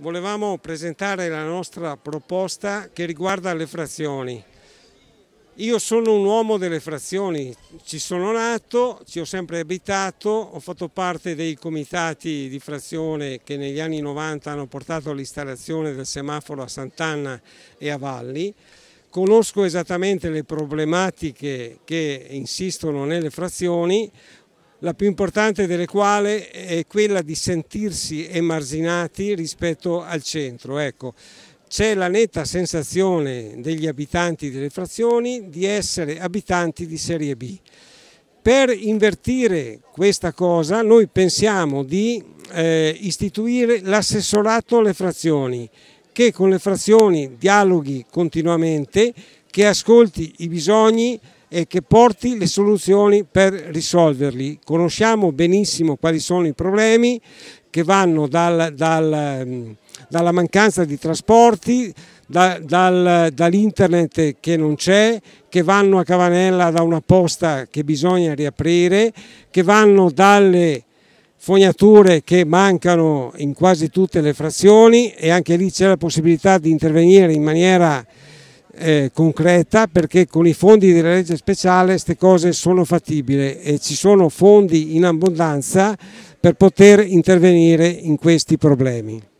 volevamo presentare la nostra proposta che riguarda le frazioni. Io sono un uomo delle frazioni, ci sono nato, ci ho sempre abitato, ho fatto parte dei comitati di frazione che negli anni 90 hanno portato all'installazione del semaforo a Sant'Anna e a Valli. Conosco esattamente le problematiche che insistono nelle frazioni, la più importante delle quali è quella di sentirsi emarginati rispetto al centro. Ecco, c'è la netta sensazione degli abitanti delle frazioni di essere abitanti di serie B. Per invertire questa cosa noi pensiamo di eh, istituire l'assessorato alle frazioni che con le frazioni dialoghi continuamente che ascolti i bisogni e che porti le soluzioni per risolverli. Conosciamo benissimo quali sono i problemi che vanno dal, dal, mm, dalla mancanza di trasporti, da, dal, dall'internet che non c'è, che vanno a Cavanella da una posta che bisogna riaprire, che vanno dalle fognature che mancano in quasi tutte le frazioni e anche lì c'è la possibilità di intervenire in maniera eh, concreta perché con i fondi della legge speciale queste cose sono fattibili e ci sono fondi in abbondanza per poter intervenire in questi problemi.